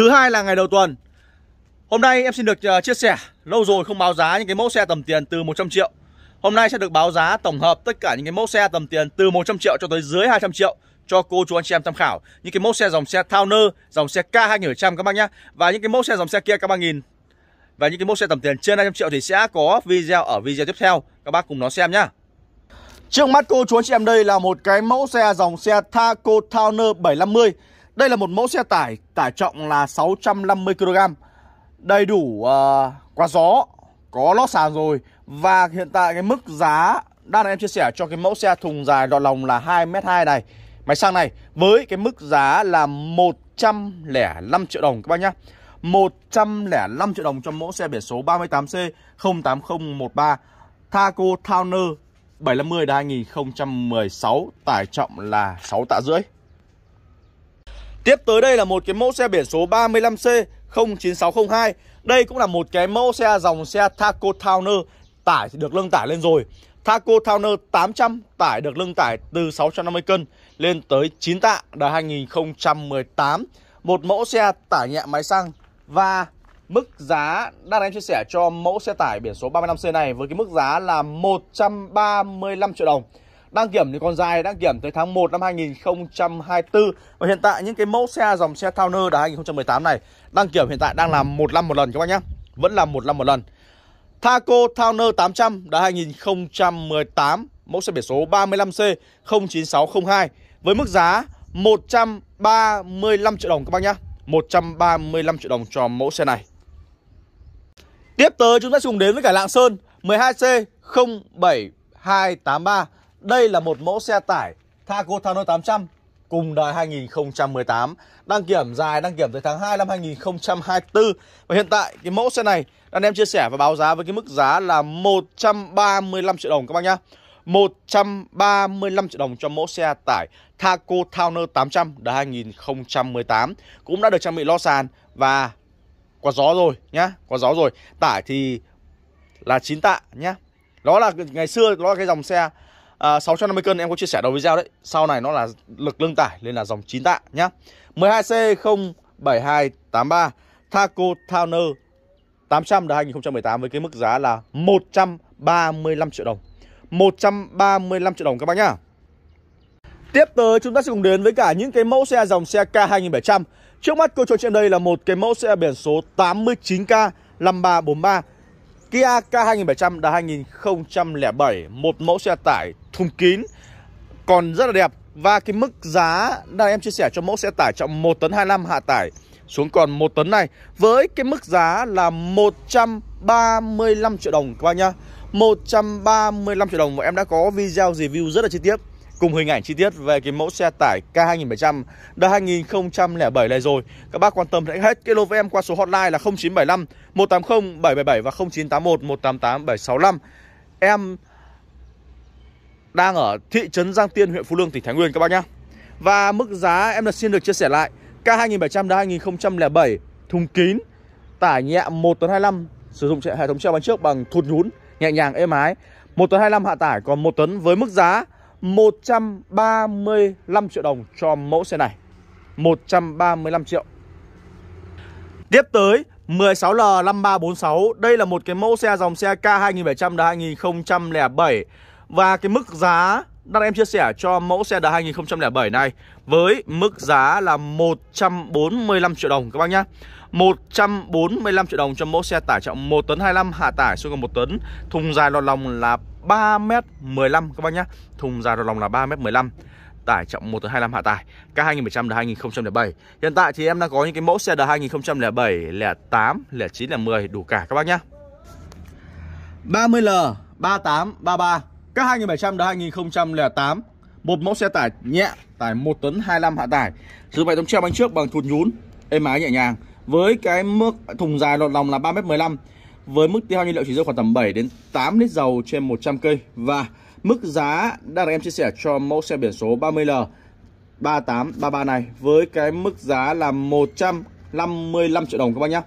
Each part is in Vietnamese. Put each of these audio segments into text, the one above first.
Thứ hai là ngày đầu tuần Hôm nay em xin được ờ, chia sẻ Lâu rồi không báo giá những cái mẫu xe tầm tiền từ 100 triệu Hôm nay sẽ được báo giá tổng hợp tất cả những cái mẫu xe tầm tiền từ 100 triệu cho tới dưới 200 triệu cho cô chú anh chị em tham khảo những cái mẫu xe dòng xe Towner, dòng xe K2700 các bác nhá. Và những cái mẫu xe dòng xe kia các bác nhìn. Và những cái mẫu xe tầm tiền trên 200 triệu thì sẽ có video ở video tiếp theo. Các bác cùng nó xem nhá. Trước mắt cô chú anh chị em đây là một cái mẫu xe dòng xe Taco Towner 750 đây là một mẫu xe tải tải trọng là 650 kg. Đầy đủ uh, ờ, quá gió, có lót sàn rồi và hiện tại cái mức giá đang em chia sẻ cho cái mẫu xe thùng dài đọt lòng là 2m2 này, máy xăng này với cái mức giá là 105 triệu đồng các bác nhá. 105 triệu đồng cho mẫu xe biển số 38C 08013 Taco Towner 750 2016 tải trọng là 6 tạ rưỡi. Tiếp tới đây là một cái mẫu xe biển số 35C 09602 Đây cũng là một cái mẫu xe dòng xe Taco Towner Tải được lưng tải lên rồi Taco Towner 800 tải được lưng tải từ 650 cân lên tới 9 tạ đời 2018 Một mẫu xe tải nhẹ máy xăng và mức giá đang em chia sẻ cho mẫu xe tải biển số 35C này với cái mức giá là 135 triệu đồng Đăng kiểm thì còn dài, đăng kiểm tới tháng 1 năm 2024. Và hiện tại những cái mẫu xe dòng xe Towner đời 2018 này đăng kiểm hiện tại đang làm một năm một lần các bác nhé Vẫn là một năm một lần. Thaco Towner 800 đời 2018, mẫu xe biển số 35C 09602 với mức giá 135 triệu đồng các bác nhá. 135 triệu đồng cho mẫu xe này. Tiếp tới chúng ta cùng đến với cả Lạng Sơn 12C 07283 đây là một mẫu xe tải Takotano 800 cùng đời 2018 Đăng kiểm dài đăng kiểm tới tháng 2 năm 2024 Và hiện tại cái mẫu xe này đang em chia sẻ và báo giá với cái mức giá là 135 triệu đồng các bác nhá 135 triệu đồng cho mẫu xe tải Taco Towner 800 đời 2018 Cũng đã được trang bị lo sàn và có gió rồi nhá Có gió rồi Tải thì là 9 tạ nhá Đó là ngày xưa đó là cái dòng xe à, 650 cân em có chia sẻ đầu video đấy Sau này nó là lực lưng tải nên là dòng 9 tạ nhá 12C07283 Taco Towner 800 đời 2018 với cái mức giá là 135 triệu đồng 135 triệu đồng các bác nhá Tiếp tới chúng ta sẽ cùng đến với cả những cái mẫu xe dòng xe K2700 Trước mắt cô trò trên đây là một cái mẫu xe biển số 89K5343 Kia K2700 đã 2007 Một mẫu xe tải thùng kín còn rất là đẹp và cái mức giá đang em chia sẻ cho mẫu xe tải trọng 1 tấn 25 hạ tải xuống còn 1 tấn này với cái mức giá là 135 triệu đồng các bác nhá. 135 triệu đồng và em đã có video review rất là chi tiết cùng hình ảnh chi tiết về cái mẫu xe tải K2700 đời 2007 này rồi. Các bác quan tâm hãy hết cái lô với em qua số hotline là 0975 180 777 và 0981 188 765. Em đang ở thị trấn Giang Tiên, huyện Phú Lương, tỉnh Thái Nguyên các bác nhé. Và mức giá em là xin được chia sẻ lại K2700 đã 2007 thùng kín, tải nhẹ 1 tấn 25, sử dụng hệ thống treo bánh trước bằng thụt nhún, nhẹ nhàng êm ái. 1 tấn 25 hạ tải còn 1 tấn với mức giá 135 triệu đồng cho mẫu xe này. 135 triệu. Tiếp tới 16L5346, đây là một cái mẫu xe dòng xe K2700 2007 và cái mức giá đang em chia sẻ cho mẫu xe đời 2007 này với mức giá là 145 triệu đồng các bác nhá. 145 triệu đồng cho mẫu xe tải trọng 1 tấn 25 hạ tải xuống còn 1 tấn, thùng dài lọt lòng là 3m15 các bác nhá. Thùng dài lọt lòng là 3m15 tải trọng 1 tấn 25 hạ tải k 2100 đời 2007 Hiện tại thì em đang có những cái mẫu xe đời 2007, lẻ lẻ 08, lẻ 10 đủ cả các bác nhá 30L 3833 các 2700 đã 2008 Một mẫu xe tải nhẹ Tải 1 tấn 25 hạ tải Sử dụng hệ treo bánh trước bằng thụt nhún Êm ái nhẹ nhàng Với cái mức thùng dài lọt lòng là 3m15 Với mức tiêu hao nhiên liệu chỉ rơi khoảng tầm 7 đến 8 lít dầu trên 100 cây Và mức giá đang được em chia sẻ cho mẫu xe biển số 30L 3833 này Với cái mức giá là 155 triệu đồng các bác nhé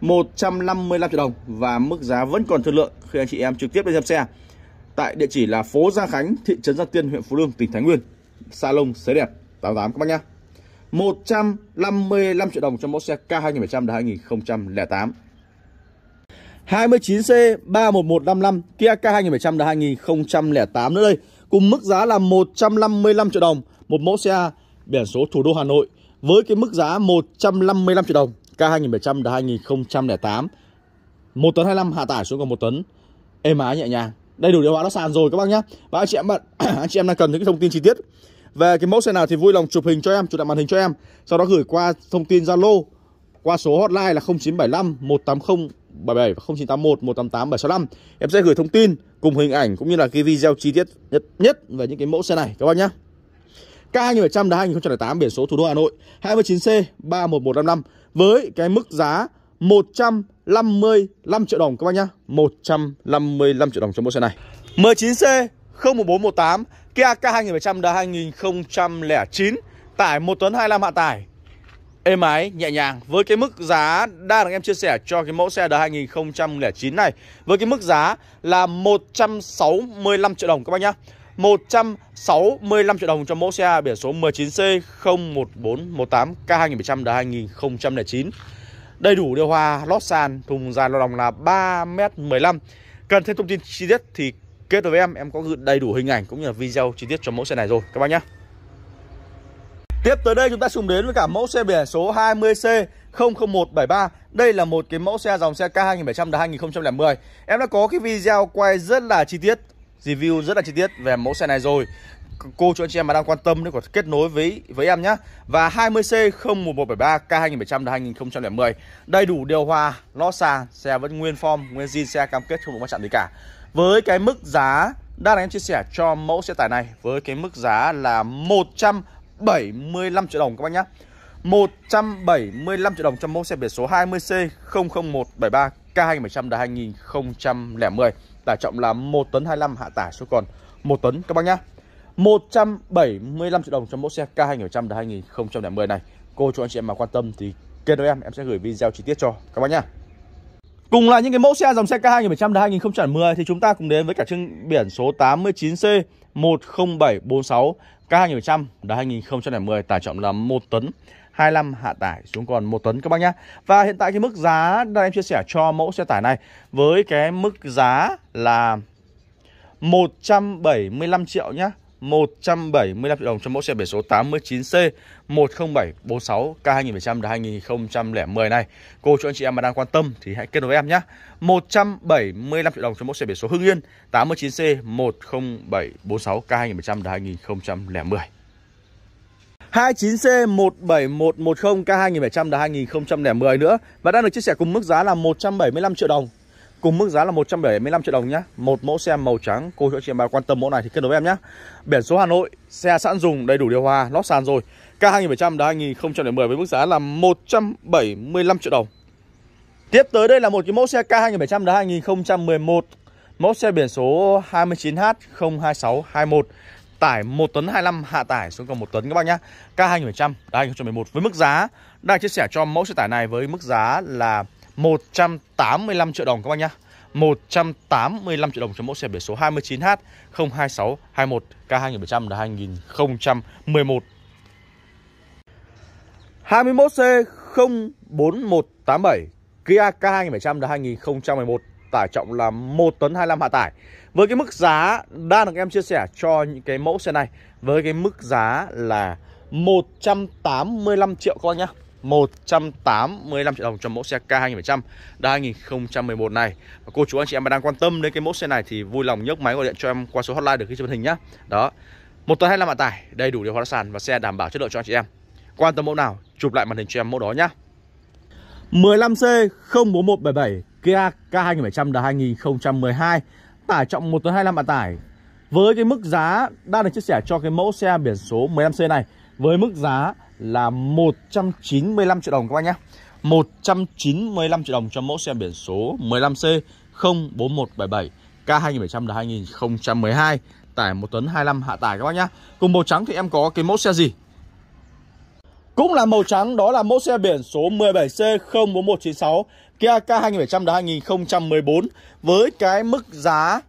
155 triệu đồng Và mức giá vẫn còn thương lượng khi anh chị em trực tiếp đi xem xe tại địa chỉ là phố Gia Khánh, thị trấn Gia Tiên, huyện Phú Lương, tỉnh Thái Nguyên. Salon xế đẹp 88 các bác nhá. 155 triệu đồng cho mẫu xe K2700 đời 2008. 29C31155 Kia K2700 đời 2008 nữa đây. Cùng mức giá là 155 triệu đồng một mẫu xe biển số thủ đô Hà Nội với cái mức giá 155 triệu đồng K2700 đời 2008. 1 tấn 25 hạ tải xuống còn 1 tấn êm ái nhẹ nhàng đầy đủ điều hòa nó sàn rồi các bác nhá và anh chị em bạn anh chị em đang cần những cái thông tin chi tiết về cái mẫu xe nào thì vui lòng chụp hình cho em chụp lại màn hình cho em sau đó gửi qua thông tin zalo qua số hotline là 0975 180 77 và 0981 188 765 em sẽ gửi thông tin cùng hình ảnh cũng như là cái video chi tiết nhất nhất về những cái mẫu xe này các bác nhé K2700 đá 2008 biển số thủ đô Hà Nội 29C 31155 với cái mức giá 155 triệu đồng các bác nhá 155 triệu đồng cho mẫu xe này 19C 01418 Kia K2700 đời 2009 Tải 1 tấn 25 hạ tải êm ái, nhẹ nhàng Với cái mức giá đa được em chia sẻ cho cái mẫu xe đời 2009 này Với cái mức giá là 165 triệu đồng các bác nhá 165 triệu đồng cho mẫu xe biển số 19C01418 K2700 đời 2009 đầy đủ điều hòa, lót sàn, thùng dài lòng là 3m15. Cần thêm thông tin chi tiết thì kết nối với em, em có gửi đầy đủ hình ảnh cũng như là video chi tiết cho mẫu xe này rồi các bác nhé. Tiếp tới đây chúng ta cùng đến với cả mẫu xe biển số 20C 00173. Đây là một cái mẫu xe dòng xe K2700 đời 2010. Em đã có cái video quay rất là chi tiết, review rất là chi tiết về mẫu xe này rồi cô chú anh chị em mà đang quan tâm nếu có kết nối với với em nhé và 20C 01173 K2700 là 2010 đầy đủ điều hòa lót xa xe vẫn nguyên form nguyên zin xe cam kết không có chạm gì cả với cái mức giá đang em chia sẻ cho mẫu xe tải này với cái mức giá là 175 triệu đồng các bác nhé 175 triệu đồng cho mẫu xe biển số 20C 00173 K2700 là 2010 tải trọng là 1 tấn 25 hạ tải số còn 1 tấn các bác nhé 175 triệu đồng cho mẫu xe K2700 2010 này. Cô chú anh chị em mà quan tâm thì kênh em em sẽ gửi video chi tiết cho các bác nhá. Cùng là những cái mẫu xe dòng xe K2700 2010 thì chúng ta cùng đến với cả chương biển số 89C 10746 K2700 2010 tải trọng là 1 tấn 25 hạ tải xuống còn 1 tấn các bác nhá. Và hiện tại cái mức giá đang em chia sẻ cho mẫu xe tải này với cái mức giá là 175 triệu nhá. 175 triệu đồng cho mẫu xe biển số 89C 10746 K2700 là 2010 này. Cô chú anh chị em mà đang quan tâm thì hãy kết nối em nhé. 175 triệu đồng cho mẫu xe biển số Hưng Yên 89C 10746 K2700 là 2010. 29C17110 K2700 là 2010 nữa và đang được chia sẻ cùng mức giá là 175 triệu đồng Cùng mức giá là 175 triệu đồng nhá. Một mẫu xe màu trắng, cô chú chị em bà quan tâm mẫu này thì kết nối với em nhá. Biển số Hà Nội, xe sẵn dùng, đầy đủ điều hòa, lót sàn rồi. K2700 đã 2010 với mức giá là 175 triệu đồng. Tiếp tới đây là một cái mẫu xe K2700 đã 2011 Mẫu xe biển số 29H02621 Tải 1 tấn 25 hạ tải xuống còn 1 tấn các bác nhá K2700 đã 2011 Với mức giá đang chia sẻ cho mẫu xe tải này với mức giá là 185 triệu đồng các bác nhá 185 triệu đồng cho mẫu xe biển số 29H 02621 K2700 là 2011 21C 04187 Kia K2700 là 2011 tải trọng là 1 tấn 25 hạ tải Với cái mức giá đang được em chia sẻ cho những cái mẫu xe này Với cái mức giá là 185 triệu các bác nhá 185 triệu đồng cho mẫu xe K2700 đời 2011 này. Và cô chú anh chị em mà đang quan tâm đến cái mẫu xe này thì vui lòng nhấc máy gọi điện cho em qua số hotline được ghi trên màn hình nhá. Đó. Một tấn 25 mã tải, đầy đủ điều hòa sàn và xe đảm bảo chất lượng cho anh chị em. Quan tâm mẫu nào, chụp lại màn hình cho em mẫu đó nhá. 15C 04177 Kia K2700 đời 2012 tải trọng 1 tấn 25 mã tải. Với cái mức giá đang được chia sẻ cho cái mẫu xe biển số 15C này với mức giá là 195 triệu đồng các bác nhé 195 triệu đồng cho mẫu xe biển số 15C 04177 K2700 là 2012 tải 1 tấn 25 hạ tải các bác nhé. Cùng màu trắng thì em có cái mẫu xe gì? Cũng là màu trắng đó là mẫu xe biển số 17C 04196 Kia K2700 là 2014 với cái mức giá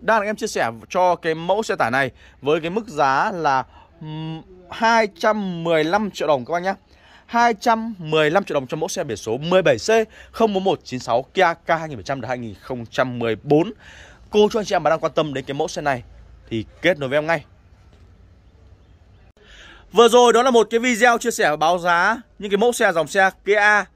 đang em chia sẻ cho cái mẫu xe tải này với cái mức giá là 215 triệu đồng các bác nhé 215 triệu đồng cho mẫu xe biển số 17C 04196 Kia K2700 đời 2014 Cô chú anh chị em mà đang quan tâm đến cái mẫu xe này Thì kết nối với em ngay Vừa rồi đó là một cái video chia sẻ báo giá Những cái mẫu xe dòng xe Kia à,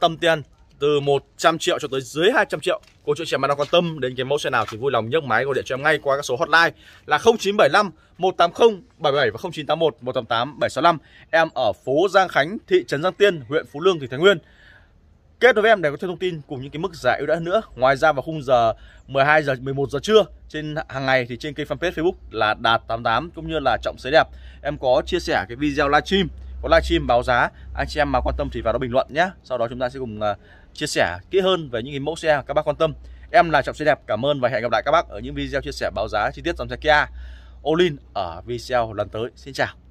Tầm tiền từ 100 triệu cho tới dưới 200 triệu cô chú chị em mà đang quan tâm đến cái mẫu xe nào thì vui lòng nhấc máy gọi điện cho em ngay qua các số hotline là 0975 180 77 và 0981 188 765 em ở phố Giang Khánh thị trấn Giang Tiên huyện Phú Lương tỉnh Thái Nguyên kết nối với em để có thêm thông tin cùng những cái mức giá ưu đãi nữa. Ngoài ra vào khung giờ 12 giờ 11 giờ trưa trên hàng ngày thì trên kênh fanpage Facebook là Đạt 88 cũng như là Trọng Sấy Đẹp. Em có chia sẻ cái video livestream, có livestream báo giá. Anh chị em mà quan tâm thì vào đó bình luận nhé. Sau đó chúng ta sẽ cùng à, chia sẻ kỹ hơn về những mẫu xe các bác quan tâm. Em là Trọng Xe Đẹp, cảm ơn và hẹn gặp lại các bác ở những video chia sẻ báo giá chi tiết dòng xe Kia Olin ở video lần tới. Xin chào.